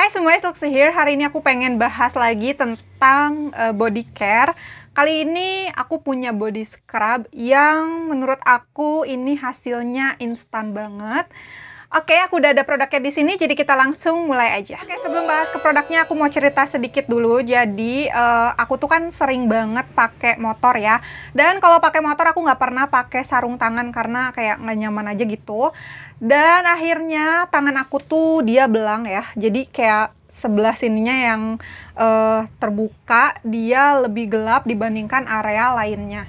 Hai semuanya, Luxa here. Hari ini aku pengen bahas lagi tentang uh, body care. Kali ini aku punya body scrub yang menurut aku ini hasilnya instan banget. Oke, aku udah ada produknya di sini, jadi kita langsung mulai aja. Oke, sebelum bahas ke produknya, aku mau cerita sedikit dulu. Jadi, uh, aku tuh kan sering banget pakai motor ya. Dan kalau pakai motor, aku nggak pernah pakai sarung tangan karena kayak nggak nyaman aja gitu. Dan akhirnya tangan aku tuh dia belang ya. Jadi kayak sebelah sininya yang uh, terbuka, dia lebih gelap dibandingkan area lainnya.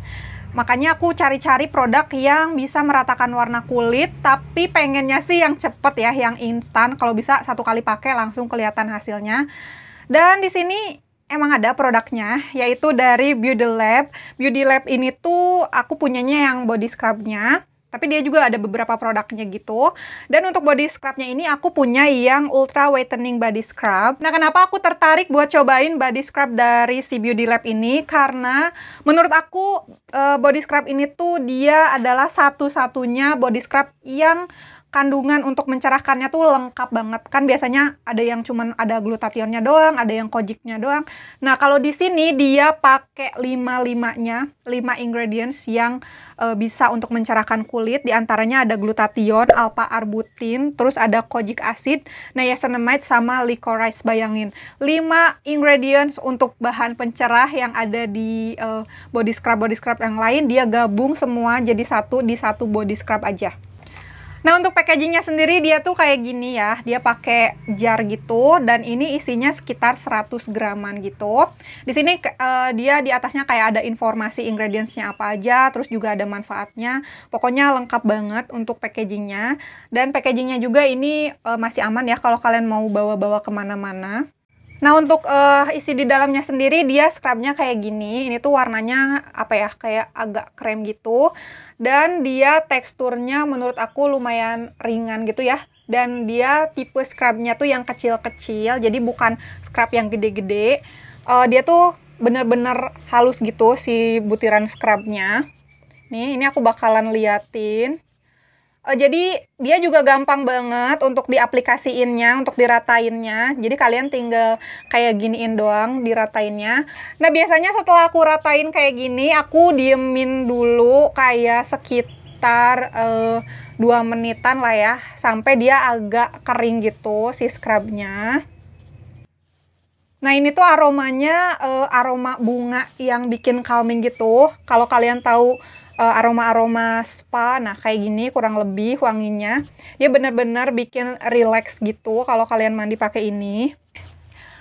Makanya aku cari-cari produk yang bisa meratakan warna kulit, tapi pengennya sih yang cepet ya, yang instan. Kalau bisa satu kali pakai langsung kelihatan hasilnya. Dan di sini emang ada produknya, yaitu dari Beauty Lab. Beauty Lab ini tuh aku punyanya yang body scrubnya. Tapi dia juga ada beberapa produknya gitu. Dan untuk body scrubnya ini aku punya yang Ultra Whitening Body Scrub. Nah kenapa aku tertarik buat cobain body scrub dari si Beauty Lab ini? Karena menurut aku eh, body scrub ini tuh dia adalah satu-satunya body scrub yang kandungan untuk mencerahkannya tuh lengkap banget. Kan biasanya ada yang cuman ada glutationnya doang, ada yang kojiknya doang. Nah, kalau di sini dia pakai lima limanya, lima ingredients yang e, bisa untuk mencerahkan kulit. Di antaranya ada glutathion, alpha arbutin, terus ada kojic acid, niacinamide sama licorice. Bayangin, lima ingredients untuk bahan pencerah yang ada di e, body scrub body scrub yang lain dia gabung semua jadi satu di satu body scrub aja. Nah untuk packagingnya sendiri dia tuh kayak gini ya, dia pakai jar gitu dan ini isinya sekitar 100 graman gitu. Di sini uh, dia di atasnya kayak ada informasi ingredientsnya apa aja, terus juga ada manfaatnya. Pokoknya lengkap banget untuk packagingnya dan packagingnya juga ini uh, masih aman ya kalau kalian mau bawa-bawa kemana-mana. Nah untuk uh, isi di dalamnya sendiri dia scrubnya kayak gini. Ini tuh warnanya apa ya kayak agak krem gitu. Dan dia teksturnya menurut aku lumayan ringan gitu ya. Dan dia tipe scrubnya tuh yang kecil-kecil. Jadi bukan scrub yang gede-gede. Uh, dia tuh bener-bener halus gitu si butiran scrubnya. Nih ini aku bakalan liatin. Uh, jadi dia juga gampang banget untuk diaplikasiinnya, untuk diratainnya. Jadi kalian tinggal kayak giniin doang diratainnya. Nah biasanya setelah aku ratain kayak gini, aku diemin dulu kayak sekitar eh, dua uh, menitan lah ya, sampai dia agak kering gitu si scrubnya. Nah ini tuh aromanya uh, aroma bunga yang bikin calming gitu. Kalau kalian tahu Eh, aroma-aroma spa. Nah, kayak gini kurang lebih wanginya. Dia benar-benar bikin relax gitu kalau kalian mandi pakai ini.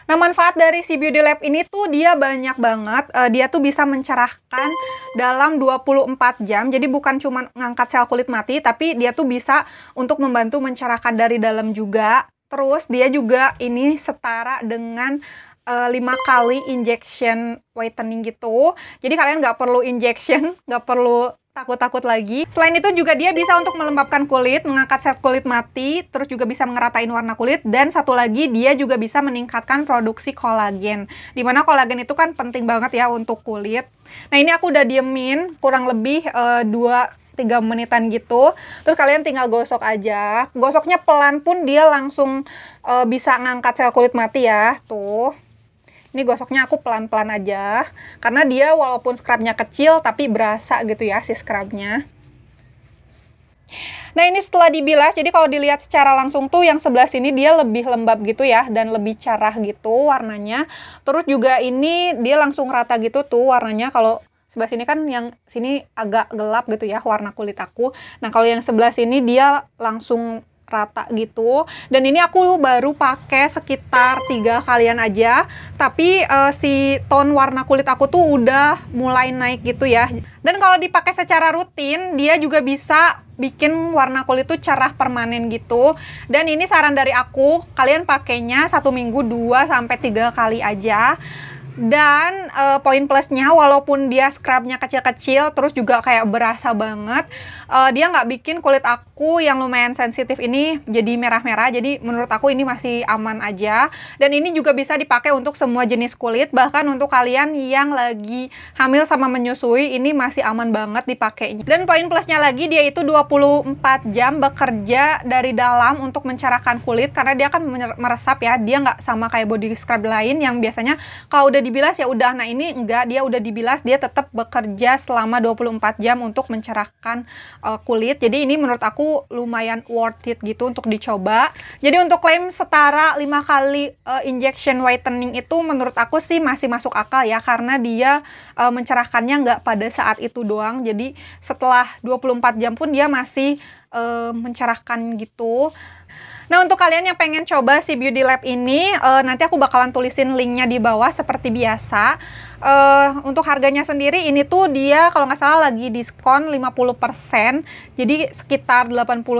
Nah, manfaat dari si Beauty Lab ini tuh dia banyak banget. Uh, dia tuh bisa mencerahkan dalam 24 jam. Jadi bukan cuma ngangkat sel kulit mati, tapi dia tuh bisa untuk membantu mencerahkan dari dalam juga. Terus dia juga ini setara dengan Eh, lima kali injection whitening gitu. Jadi kalian nggak perlu injection, nggak perlu takut-takut lagi. Selain itu juga dia bisa untuk melembabkan kulit, mengangkat sel kulit mati, terus juga bisa mengeratain warna kulit, dan satu lagi dia juga bisa meningkatkan produksi kolagen. Dimana kolagen itu kan penting banget ya untuk kulit. Nah ini aku udah diemin kurang lebih uh, 2 3 menitan gitu. Terus kalian tinggal gosok aja. Gosoknya pelan pun dia langsung uh, bisa ngangkat sel kulit mati ya. Tuh. Ini gosoknya aku pelan-pelan aja, karena dia walaupun scrubnya kecil, tapi berasa gitu ya si scrubnya. Nah ini setelah dibilas, jadi kalau dilihat secara langsung tuh yang sebelah sini dia lebih lembab gitu ya dan lebih cerah gitu warnanya. Terus juga ini dia langsung rata gitu tuh warnanya kalau sebelah sini kan yang sini agak gelap gitu ya warna kulit aku. Nah kalau yang sebelah sini dia langsung rata gitu dan ini aku baru pakai sekitar tiga kalian aja tapi uh, si tone warna kulit aku tuh udah mulai naik gitu ya dan kalau dipakai secara rutin dia juga bisa bikin warna kulit tuh cerah permanen gitu dan ini saran dari aku kalian pakainya satu minggu dua sampai tiga kali aja dan uh, poin plusnya walaupun dia scrubnya kecil-kecil terus juga kayak berasa banget uh, dia nggak bikin kulit aku yang lumayan sensitif ini jadi merah-merah jadi menurut aku ini masih aman aja dan ini juga bisa dipakai untuk semua jenis kulit bahkan untuk kalian yang lagi hamil sama menyusui ini masih aman banget dipakainya dan poin plusnya lagi dia itu 24 jam bekerja dari dalam untuk mencerahkan kulit karena dia akan meresap ya dia nggak sama kayak body scrub lain yang biasanya kalau udah di dibilas ya udah. Nah, ini enggak, dia udah dibilas, dia tetap bekerja selama 24 jam untuk mencerahkan uh, kulit. Jadi ini menurut aku lumayan worth it gitu untuk dicoba. Jadi untuk klaim setara 5 kali uh, injection whitening itu menurut aku sih masih masuk akal ya karena dia uh, mencerahkannya enggak pada saat itu doang. Jadi setelah 24 jam pun dia masih uh, mencerahkan gitu. Nah untuk kalian yang pengen coba si Beauty Lab ini, uh, nanti aku bakalan tulisin linknya di bawah seperti biasa. Uh, untuk harganya sendiri ini tuh dia kalau nggak salah lagi diskon 50%, jadi sekitar 89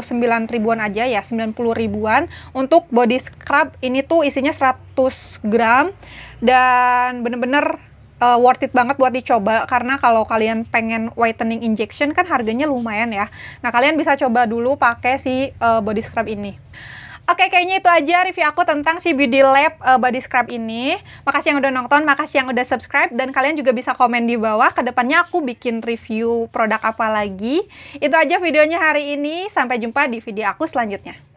ribuan aja ya, 90 ribuan. Untuk body scrub ini tuh isinya 100 gram dan bener-bener uh, worth it banget buat dicoba karena kalau kalian pengen whitening injection kan harganya lumayan ya. Nah, kalian bisa coba dulu pakai si uh, body scrub ini. Oke, kayaknya itu aja review aku tentang si Beauty Lab uh, Body Scrub ini. Makasih yang udah nonton, makasih yang udah subscribe, dan kalian juga bisa komen di bawah. Kedepannya aku bikin review produk apa lagi. Itu aja videonya hari ini. Sampai jumpa di video aku selanjutnya.